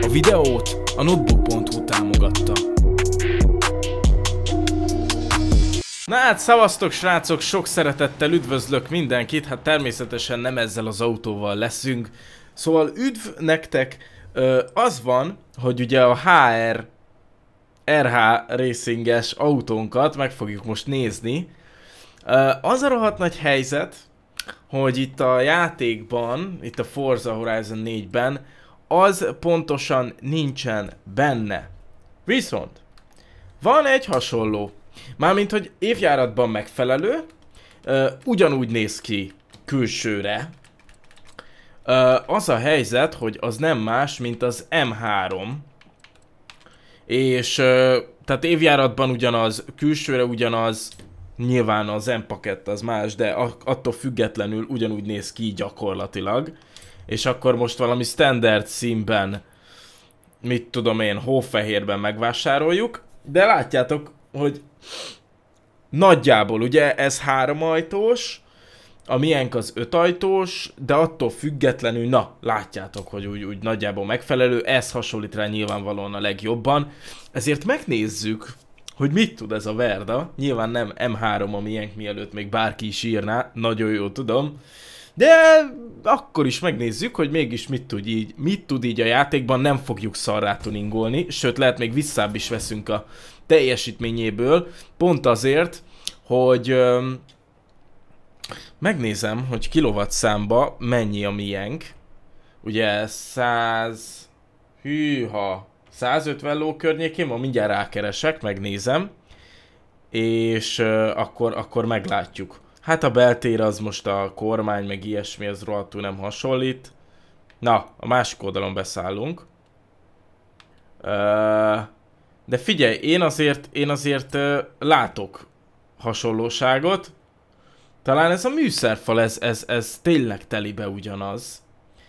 A videót a notebook.hu támogatta. Na hát, szavaztok srácok, sok szeretettel üdvözlök mindenkit, hát természetesen nem ezzel az autóval leszünk. Szóval üdv nektek, az van, hogy ugye a HR RH racinges autónkat meg fogjuk most nézni. Az a rohadt nagy helyzet, hogy itt a játékban, itt a Forza Horizon 4-ben az pontosan nincsen benne. Viszont van egy hasonló, mármint hogy évjáratban megfelelő, ö, ugyanúgy néz ki külsőre. Ö, az a helyzet, hogy az nem más, mint az M3. És ö, tehát évjáratban ugyanaz, külsőre ugyanaz, nyilván az M-pakett az más, de attól függetlenül ugyanúgy néz ki gyakorlatilag és akkor most valami standard színben, mit tudom én, hófehérben megvásároljuk, de látjátok, hogy nagyjából ugye ez háromajtós, a miénk az ötajtós, de attól függetlenül, na, látjátok, hogy úgy, úgy nagyjából megfelelő, ez hasonlít rá nyilvánvalóan a legjobban, ezért megnézzük, hogy mit tud ez a Verda, nyilván nem M3 a miénk, mielőtt még bárki is írná, nagyon jó tudom, de akkor is megnézzük, hogy mégis mit tud így, mit tud így a játékban, nem fogjuk szarrá tuningolni, sőt lehet még visszább is veszünk a teljesítményéből, pont azért, hogy öm, megnézem, hogy kilowatt számba mennyi a miénk. Ugye 100, hűha, 150 ló környékén van, mindjárt rákeresek, megnézem, és ö, akkor, akkor meglátjuk Hát a beltér az most a kormány, meg ilyesmi, az rohadtul nem hasonlít. Na, a másik oldalon beszállunk. De figyelj, én azért, én azért látok hasonlóságot. Talán ez a műszerfal, ez, ez, ez tényleg telibe ugyanaz.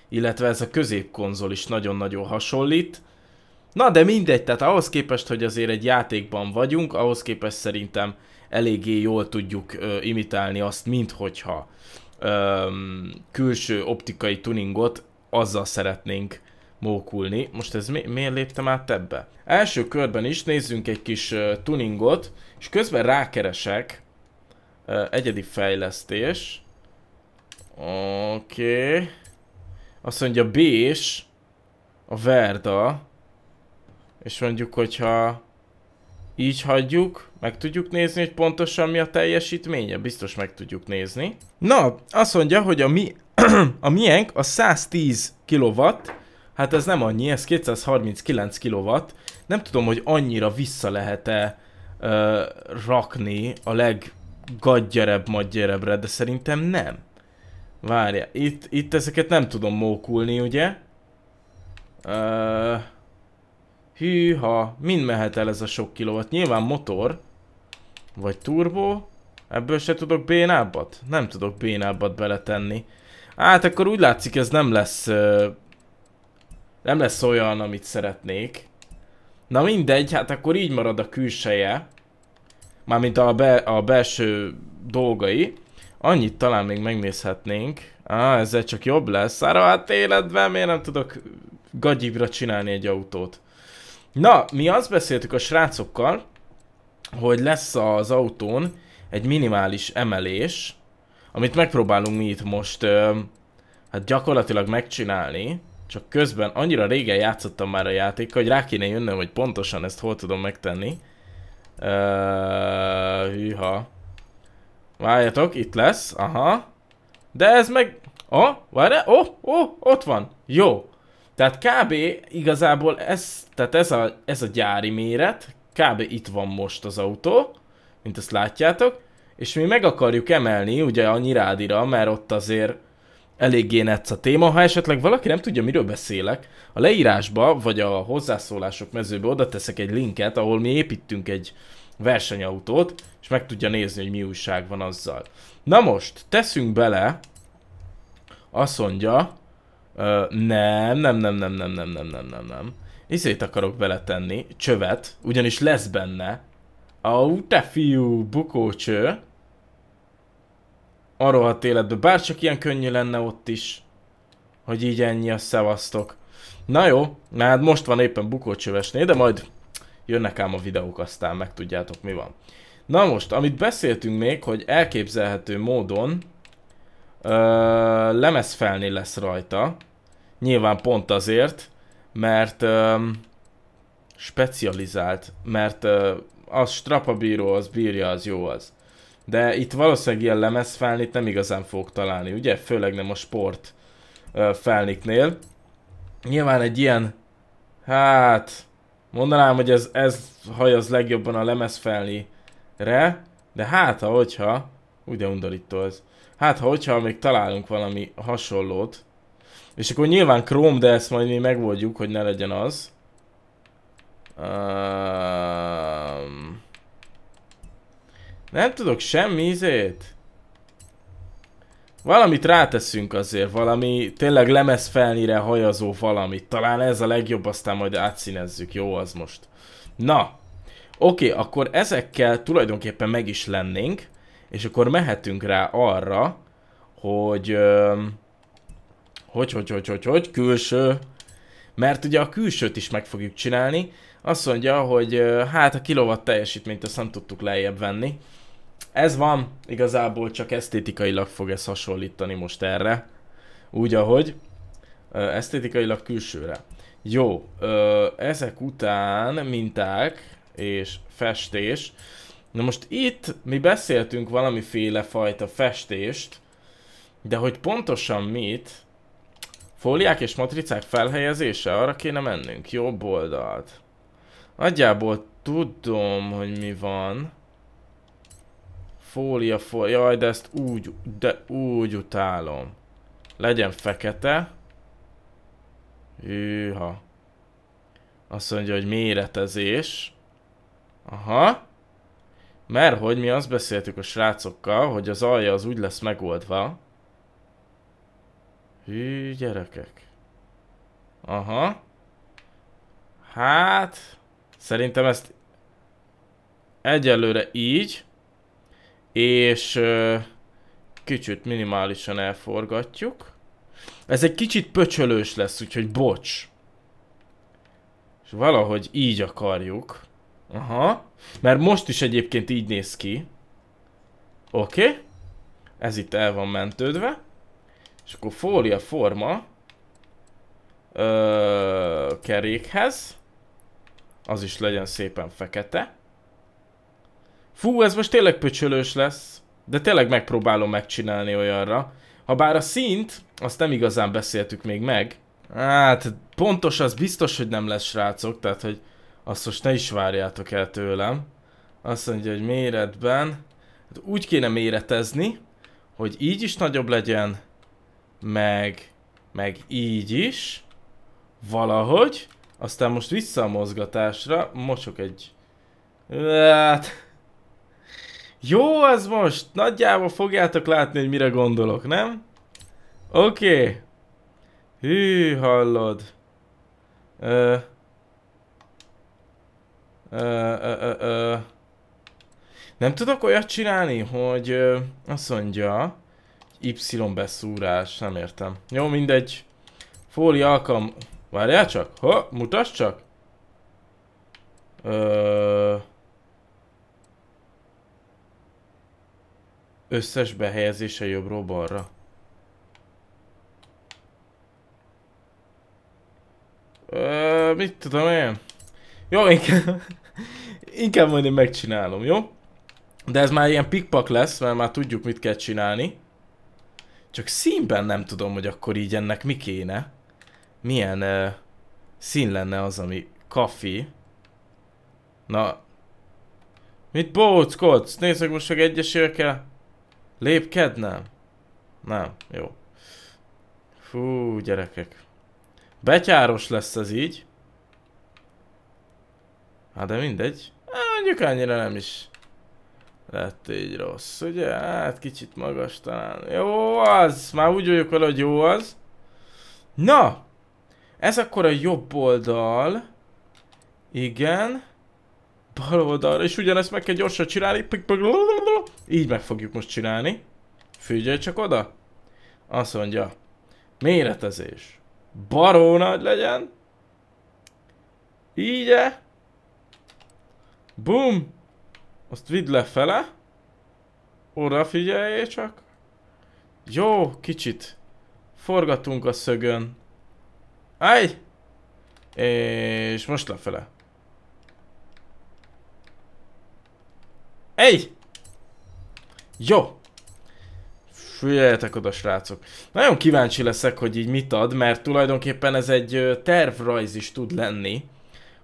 Illetve ez a középkonzol is nagyon-nagyon hasonlít. Na de mindegy, tehát ahhoz képest, hogy azért egy játékban vagyunk, ahhoz képest szerintem eléggé jól tudjuk ö, imitálni azt, mint hogyha ö, külső optikai tuningot azzal szeretnénk mókulni. Most ez mi, miért léptem át ebbe? Első körben is nézzünk egy kis ö, tuningot, és közben rákeresek ö, egyedi fejlesztés. Oké. Okay. Azt mondja B és a Verda. És mondjuk, hogyha így hagyjuk, meg tudjuk nézni, hogy pontosan mi a teljesítménye, biztos meg tudjuk nézni. Na, azt mondja, hogy a, mi, a miénk a 110 kW, hát ez nem annyi, ez 239 kW, nem tudom, hogy annyira vissza lehet-e uh, rakni a leggadgyerebb magyerebbre, de szerintem nem. Várja, itt, itt ezeket nem tudom mókulni, ugye? Uh, Hűha, mind mehet el ez a sok kilovat. Nyilván motor, vagy turbo, ebből se tudok bénábbat? Nem tudok bénábbat beletenni. Hát akkor úgy látszik ez nem lesz... Nem lesz olyan, amit szeretnék. Na mindegy, hát akkor így marad a külseje. Mármint a, be, a belső dolgai. Annyit talán még megnézhetnénk. Á, ah, ezzel csak jobb lesz. Ára, hát életben miért nem tudok gagyibra csinálni egy autót? Na, mi azt beszéltük a srácokkal, hogy lesz az autón egy minimális emelés, amit megpróbálunk mi itt most ö, hát gyakorlatilag megcsinálni, csak közben annyira régen játszottam már a játék, hogy rá kéne jönnöm, hogy pontosan ezt hol tudom megtenni. Ö, hűha. Várjatok, itt lesz, aha. De ez meg... Oh, várj, oh, oh, ott van. Jó. Tehát kb. igazából ez, tehát ez a, ez a gyári méret, kb. itt van most az autó, mint ezt látjátok, és mi meg akarjuk emelni ugye a nyirádira, mert ott azért eléggé netsz a téma. Ha esetleg valaki nem tudja, miről beszélek, a leírásba vagy a hozzászólások mezőbe oda teszek egy linket, ahol mi építünk egy versenyautót, és meg tudja nézni, hogy mi újság van azzal. Na most, teszünk bele, azt mondja, nem, nem, nem, nem, nem, nem, nem, nem, nem, nem. Izét akarok beletenni, csövet, ugyanis lesz benne. Au, te fiú, bukócső. Arról hat bár bárcsak ilyen könnyű lenne ott is. Hogy így ennyi a szevasztok. Na jó, na hát most van éppen bukócsövesné, de majd jönnek ám a videók, aztán megtudjátok mi van. Na most, amit beszéltünk még, hogy elképzelhető módon ö, lemezfelni lesz rajta. Nyilván pont azért, mert um, specializált, mert uh, az strapabíró, az bírja, az jó az. De itt valószínűleg ilyen lemezfelnit nem igazán fog találni, ugye? Főleg nem a sport uh, felniknél. Nyilván egy ilyen, hát mondanám, hogy ez, ez haj az legjobban a felnire, de hát, ha hogyha, ugye undorító ez, hát ha hogyha még találunk valami hasonlót, és akkor nyilván Chrome, de ezt majd mi megoldjuk, hogy ne legyen az. Um, nem tudok semmi ízét. Valamit ráteszünk azért, valami tényleg lemez felnire hajazó valamit. Talán ez a legjobb, aztán majd átszínezzük. Jó az most. Na, oké, okay, akkor ezekkel tulajdonképpen meg is lennénk, és akkor mehetünk rá arra, hogy... Um, hogy, hogy, hogy, hogy, hogy, külső. Mert ugye a külsőt is meg fogjuk csinálni. Azt mondja, hogy hát a kilowatt teljesítményt azt nem tudtuk lejjebb venni. Ez van, igazából csak esztétikailag fog ez hasonlítani most erre. Úgy ahogy. Esztétikailag külsőre. Jó, ezek után minták és festés. Na most itt mi beszéltünk valamiféle fajta festést, de hogy pontosan mit, Fóliák és matricák felhelyezése? Arra kéne mennünk. Jobb oldalt. Nagyjából tudom, hogy mi van. Fólia, fólia. Jaj, de ezt úgy, de úgy utálom. Legyen fekete. Hűha. Azt mondja, hogy méretezés. Aha. Mert hogy mi azt beszéltük a srácokkal, hogy az alja az úgy lesz megoldva, Hű, gyerekek. Aha. Hát, szerintem ezt egyelőre így, és ö, kicsit minimálisan elforgatjuk. Ez egy kicsit pöcsölős lesz, úgyhogy bocs. És valahogy így akarjuk. Aha. Mert most is egyébként így néz ki. Oké. Okay. Ez itt el van mentődve. És akkor fólia forma ö, kerékhez. Az is legyen szépen fekete. Fú, ez most tényleg pöcsölős lesz. De tényleg megpróbálom megcsinálni olyanra. Ha bár a szint, azt nem igazán beszéltük még meg. Hát, pontos az biztos, hogy nem lesz srácok, tehát hogy azt most ne is várjátok el tőlem. Azt mondja, hogy méretben. Hát úgy kéne méretezni, hogy így is nagyobb legyen, meg, meg így is, valahogy, aztán most vissza a mozgatásra, mocsok egy... Hát... Jó ez most, nagyjából fogjátok látni, hogy mire gondolok, nem? Oké. Okay. Hű, hallod. Ö... Ö, ö, ö, ö. Nem tudok olyat csinálni, hogy ö, azt mondja, Y beszúrás, nem értem. Jó, mindegy. Fólia alkalom... Várjál csak! Ha, mutasd csak! Ö... Összes behelyezése jobbról balra. Ö, mit tudom én? Jó, inkább, inkább majd én megcsinálom, jó? De ez már ilyen pikpak lesz, mert már tudjuk mit kell csinálni. Csak színben nem tudom, hogy akkor így ennek mi kéne. Milyen uh, szín lenne az, ami kafi. Na. Mit bóckodsz? Nézzek most meg egyesével kell. Lépkednem? Nem, jó. Fú, gyerekek. Betyáros lesz ez így. Hát de mindegy. Hát mondjuk annyira nem is. Lett így rossz, ugye? Hát kicsit magas talán. Jó az! Már úgy vagyok vele, hogy jó az. Na! Ez akkor a jobb oldal. Igen. Bal oldalra. És ugyanezt meg kell gyorsan csinálni. Így meg fogjuk most csinálni. Figyelj csak oda. Azt mondja. Méretezés. Baró nagy legyen. Így -e. Bum. Azt vidd lefele. Oda figyelj csak. Jó, kicsit. Forgatunk a szögön. Állj! És most lefele. Ej! Jó! Füljeljetek oda, srácok. Nagyon kíváncsi leszek, hogy így mit ad, mert tulajdonképpen ez egy tervrajz is tud lenni,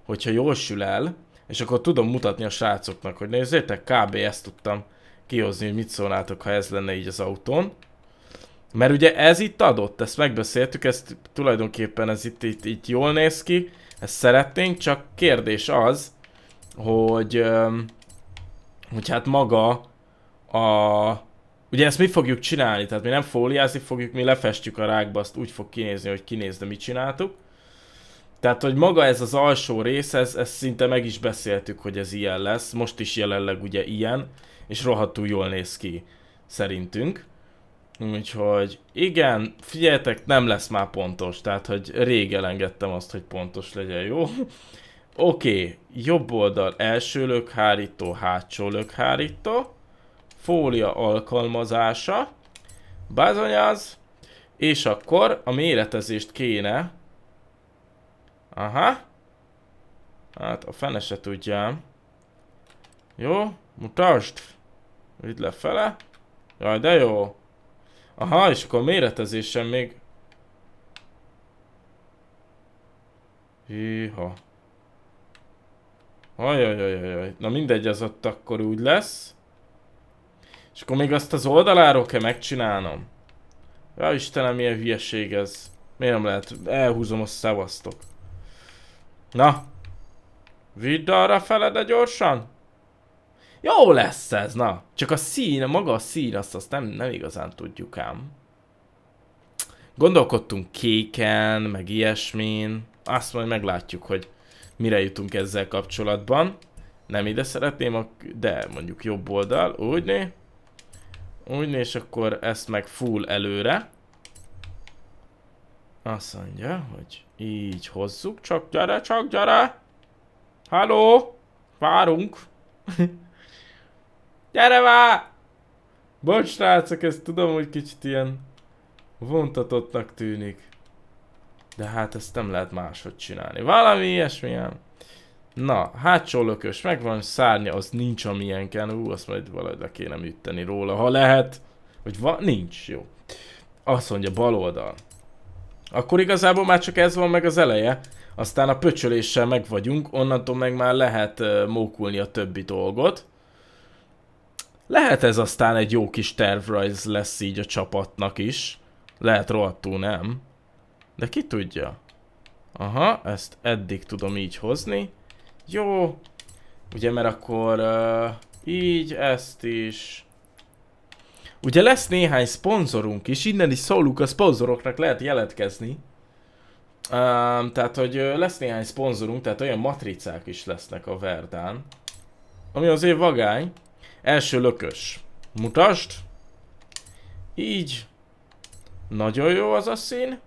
hogyha jól sül el és akkor tudom mutatni a srácoknak, hogy nézzétek, kb. ezt tudtam kihozni, hogy mit szólnátok, ha ez lenne így az autón. Mert ugye ez itt adott, ezt megbeszéltük, ezt tulajdonképpen ez itt, itt, itt jól néz ki, ezt szeretnénk, csak kérdés az, hogy, hogy hát maga a... Ugye ezt mi fogjuk csinálni, tehát mi nem fóliázni fogjuk, mi lefestjük a rákba, azt úgy fog kinézni, hogy kinéz, de mit csináltuk. Tehát, hogy maga ez az alsó rész, ez, ez szinte meg is beszéltük, hogy ez ilyen lesz. Most is jelenleg ugye ilyen, és rohadtul jól néz ki, szerintünk. Úgyhogy igen, figyeljetek, nem lesz már pontos, tehát hogy rég elengedtem azt, hogy pontos legyen, jó? Oké, okay, jobb oldal első lökhárító, hátsó lökhárító, fólia alkalmazása, Bázony az, és akkor a méretezést kéne Aha. Hát a fene se tudjám. Jó, mutasd. Vidd lefele. Jaj, de jó. Aha, és akkor méretezésem még... Híha. Ajajajajaj. Na mindegy, az ott akkor úgy lesz. És akkor még azt az oldaláról kell megcsinálnom. Ja Istenem, milyen hülyeség ez. Miért nem lehet? Elhúzom a szevasztok. Na. Vidd arra feled de gyorsan. Jó lesz ez, na. Csak a szín, maga a szín, azt, azt nem, nem igazán tudjuk ám. Gondolkodtunk kéken, meg ilyesmin. Azt majd meglátjuk, hogy mire jutunk ezzel kapcsolatban. Nem ide szeretném, a, de mondjuk jobb oldal, úgy Úgyné, Úgy és akkor ezt meg full előre. Azt mondja, hogy így hozzuk, csak gyere, csak gyere! Halló! Várunk! gyere már! Bocs, srácok, ezt tudom, hogy kicsit ilyen vontatottnak tűnik. De hát ezt nem lehet máshogy csinálni. Valami ilyesmilyen. Na, hátsó lökös, megvan szárnya, az nincs amilyenken. Ú, azt majd valahogy le kéne műteni róla, ha lehet. Vagy van, nincs, jó. Azt mondja, bal oldal. Akkor igazából már csak ez van meg az eleje. Aztán a pöcsöléssel meg vagyunk, onnantól meg már lehet uh, mókulni a többi dolgot. Lehet ez aztán egy jó kis tervrajz lesz így a csapatnak is. Lehet rohadtul nem. De ki tudja? Aha, ezt eddig tudom így hozni. Jó. Ugye, mert akkor uh, így ezt is, Ugye lesz néhány szponzorunk is, innen is szólunk a szponzoroknak lehet jelentkezni. Um, tehát, hogy lesz néhány szponzorunk, tehát olyan matricák is lesznek a Verdán. Ami azért vagány. Első lökös. Mutasd. Így. Nagyon jó az a szín.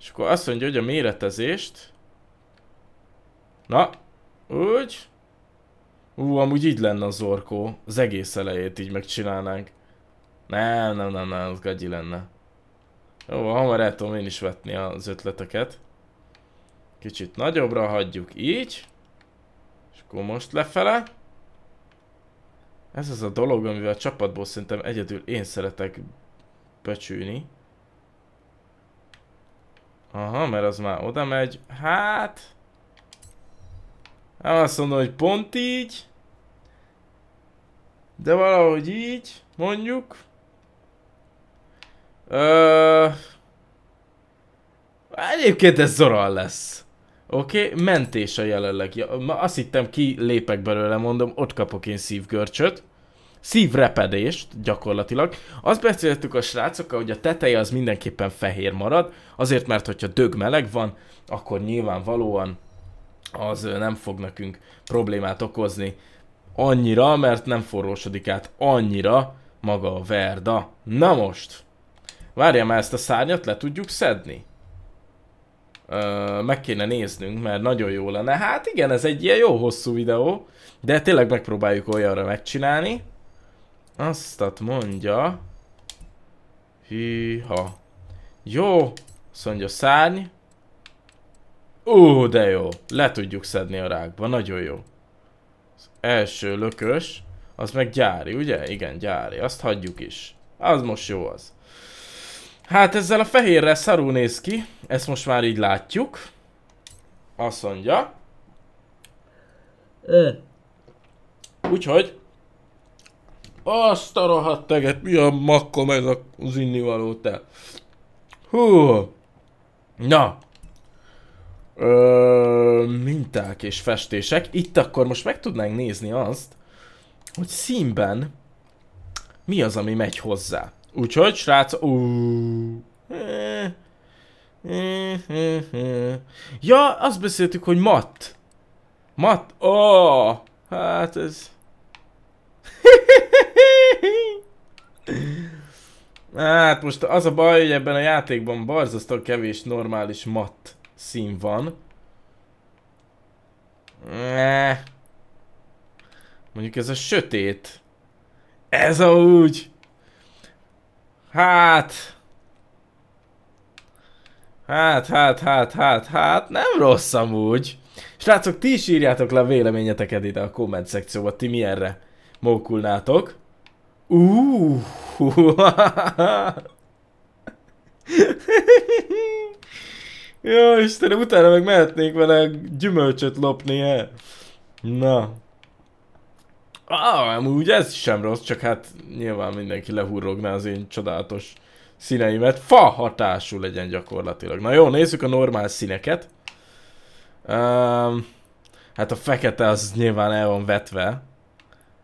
És akkor azt mondja, hogy a méretezést. Na, úgy. Ú, amúgy így lenne az orkó. Az egész elejét így megcsinálnánk. Nem, nem, nem, nem, az gagyi lenne. Jó, hamar el tudom én is vetni az ötleteket. Kicsit nagyobbra hagyjuk így. És akkor most lefele. Ez az a dolog, amivel a csapatból szerintem egyedül én szeretek pöcsülni. Aha, mert az már oda megy. Hát... Nem azt mondom, hogy pont így. De valahogy így, mondjuk. Ö... Egyébként ez Zoran lesz. Oké, okay, mentés a jelenleg. Ja, azt hittem ki lépek belőle, mondom, ott kapok én szívgörcsöt. Szívrepedést gyakorlatilag. Azt beszéltük a srácokkal, hogy a teteje az mindenképpen fehér marad, azért mert hogyha dög meleg van, akkor nyilvánvalóan az nem fog nekünk problémát okozni annyira, mert nem forrósodik át annyira maga a Verda. Na most! Várjál már ezt a szárnyat, le tudjuk szedni? Ö, meg kéne néznünk, mert nagyon jó lenne. Hát igen, ez egy ilyen jó hosszú videó, de tényleg megpróbáljuk olyanra megcsinálni. Aztat mondja... Hiha. Jó, azt mondja szárny. Ó, de jó. Le tudjuk szedni a rákba, nagyon jó. Az első lökös, az meg gyári, ugye? Igen, gyári, azt hagyjuk is. Az most jó az. Hát ezzel a fehérre szarú néz ki, ezt most már így látjuk. Azt mondja. Ö. Úgyhogy... Azt a rohadt teget, mi a makkom ez az való te. Hú. Na. Ö, minták és festések. Itt akkor most meg tudnánk nézni azt, hogy színben mi az, ami megy hozzá. Úgyhogy, srác... Ja, azt beszéltük, hogy mat, mat, Ó, oh, hát ez... Hát most az a baj, hogy ebben a játékban barzasztó kevés normális mat szín van. Eh. Mondjuk ez a sötét. Ez a úgy. Hát... Hát, hát, hát, hát, hát, nem rossz amúgy. Srácok, ti is írjátok le a véleményeteket ide a komment szekcióba, ti milyenre mókulnátok. Uuuuh! Jó Istenem, utána meg mehetnénk vele gyümölcsöt lopni el. Na. Á, amúgy ez sem rossz, csak hát nyilván mindenki lehurrogná az én csodálatos színeimet. Fa hatású legyen gyakorlatilag. Na jó, nézzük a normál színeket. Um, hát a fekete az nyilván el van vetve,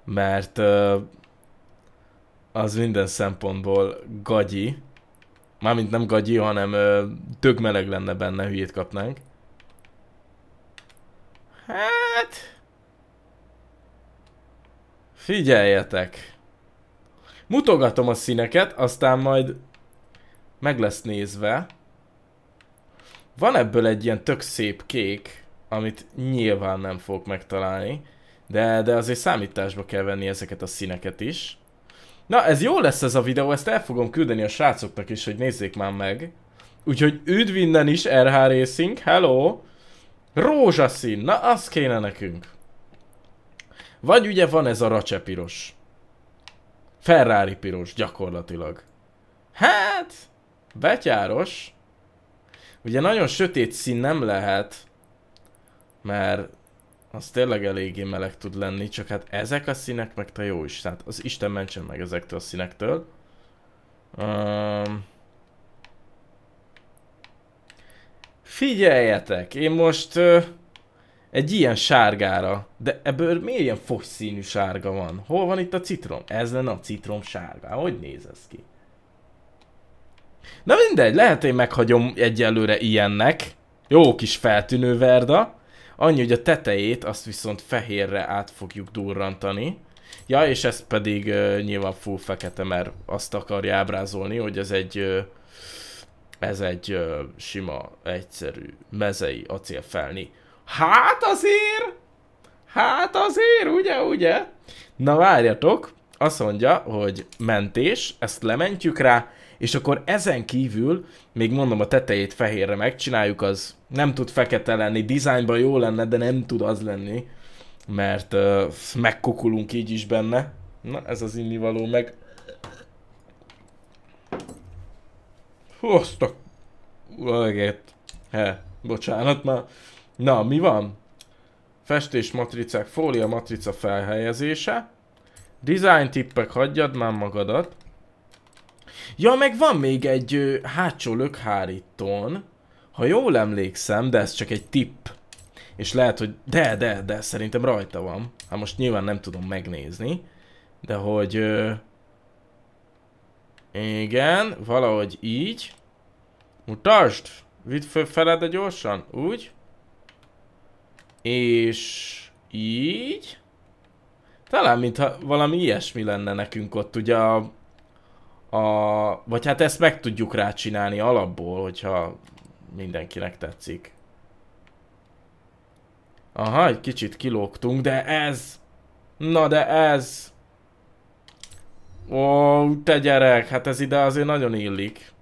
mert uh, az minden szempontból gagyi. Mármint nem gagyi, hanem uh, tök meleg lenne benne, hülyét kapnánk. Hát... Figyeljetek! Mutogatom a színeket, aztán majd meg lesz nézve. Van ebből egy ilyen tök szép kék, amit nyilván nem fogok megtalálni, de, de azért számításba kell venni ezeket a színeket is. Na, ez jó lesz ez a videó, ezt el fogom küldeni a srácoknak is, hogy nézzék már meg. Úgyhogy üdv innen is, RH Racing, hello! Rózsaszín, na az kéne nekünk. Vagy ugye van ez a racse piros. Ferrari piros gyakorlatilag. Hát, betyáros. Ugye nagyon sötét szín nem lehet, mert az tényleg eléggé meleg tud lenni, csak hát ezek a színek meg te jó is, tehát az Isten mentsen meg ezektől a színektől. Um, figyeljetek, én most... Uh, egy ilyen sárgára. De ebből miért ilyen fogyszínű sárga van? Hol van itt a citrom? Ez lenne a citrom sárga. Hogy néz ez ki? Na mindegy, lehet én meghagyom egyelőre ilyennek. Jó kis feltűnő verda. Annyi, hogy a tetejét azt viszont fehérre át fogjuk durrantani. Ja, és ez pedig uh, nyilván full fekete, mert azt akarja ábrázolni, hogy ez egy uh, ez egy uh, sima, egyszerű mezei acélfelni Hát azért, hát azért, ugye, ugye? Na várjatok, azt mondja, hogy mentés, ezt lementjük rá, és akkor ezen kívül, még mondom a tetejét fehérre megcsináljuk, az nem tud fekete lenni, dizájnban jó lenne, de nem tud az lenni, mert uh, megkokulunk így is benne. Na, ez az innivaló meg. Hú, azt a... He, bocsánat már. Na, mi van? matricák, fólia matrica felhelyezése. Design tippek, hagyjad már magadat. Ja, meg van még egy ö, hátsó lökhárítón. Ha jól emlékszem, de ez csak egy tipp. És lehet, hogy de, de, de, szerintem rajta van. Hát most nyilván nem tudom megnézni. De hogy... Ö, igen, valahogy így. Mutasd! Vidd fel feled gyorsan, úgy. És így... Talán, mintha valami ilyesmi lenne nekünk ott, ugye a... a vagy hát ezt meg tudjuk rácsinálni alapból, hogyha mindenkinek tetszik. Aha, egy kicsit kilógtunk, de ez... Na de ez... Ó, te gyerek, hát ez ide azért nagyon illik.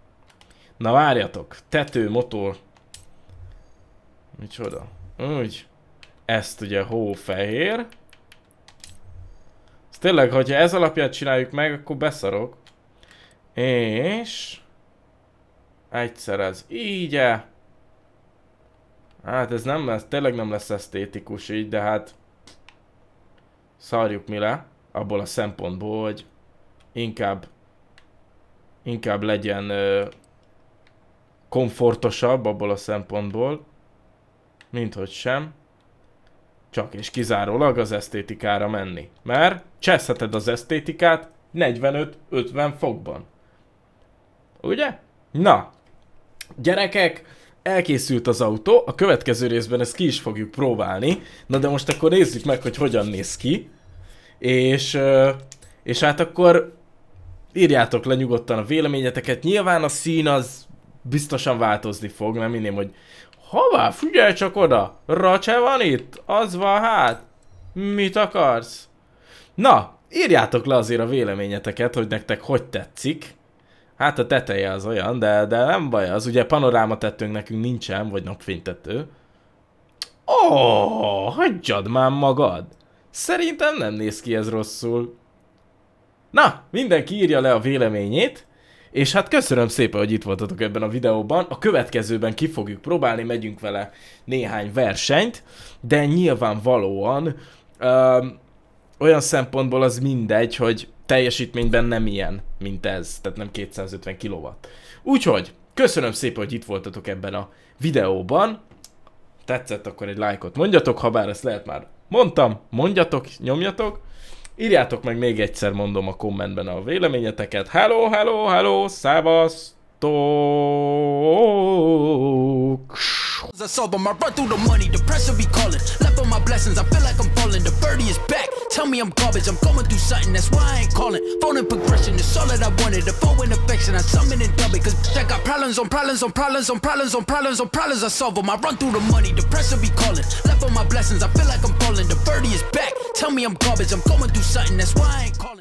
Na várjatok, tető, motor. Micsoda? Úgy. Ezt ugye hófehér. Ez tényleg, hogyha ez alapját csináljuk meg, akkor beszarok. És... Egyszer ez így -e. Hát ez nem lesz, tényleg nem lesz esztétikus így, de hát... Szarjuk mi le, abból a szempontból, hogy inkább... Inkább legyen... Ö, komfortosabb abból a szempontból, mint hogy sem csak és kizárólag az esztétikára menni. Mert cseszheted az esztétikát 45-50 fokban. Ugye? Na, gyerekek, elkészült az autó, a következő részben ezt ki is fogjuk próbálni. Na de most akkor nézzük meg, hogy hogyan néz ki. És, és hát akkor írjátok le nyugodtan a véleményeteket. Nyilván a szín az biztosan változni fog, nem hinném, hogy, Hová? Figyelj csak oda! Racse van itt? Az van hát? Mit akarsz? Na, írjátok le azért a véleményeteket, hogy nektek hogy tetszik. Hát a teteje az olyan, de, de nem baj az. Ugye panoráma tettünk nekünk nincsen, vagy napfénytető. Ó, oh, hagyjad már magad! Szerintem nem néz ki ez rosszul. Na, mindenki írja le a véleményét, és hát köszönöm szépen, hogy itt voltatok ebben a videóban. A következőben ki fogjuk próbálni, megyünk vele néhány versenyt, de nyilvánvalóan ö, olyan szempontból az mindegy, hogy teljesítményben nem ilyen, mint ez, tehát nem 250 kW. Úgyhogy köszönöm szépen, hogy itt voltatok ebben a videóban. Tetszett, akkor egy lájkot mondjatok, ha bár ezt lehet már mondtam, mondjatok, nyomjatok. Írjátok meg még egyszer, mondom a kommentben a véleményeteket. Hello, hello, hello, szávasztok! I sober, my run through the money, the pressure be calling. Left on my blessings, I feel like I'm falling. The birdie is back. Tell me I'm garbage, I'm going through something, that's why I ain't calling. Phone in progression, it's all that I wanted. The phone in affection, I summon and dub it. Cause I got problems on problems on problems on problems on problems on problems. I solve them. I run through the money, the pressure be calling. Left on my blessings, I feel like I'm falling. The birdie is back. Tell me I'm garbage, I'm going through something, that's why I ain't calling.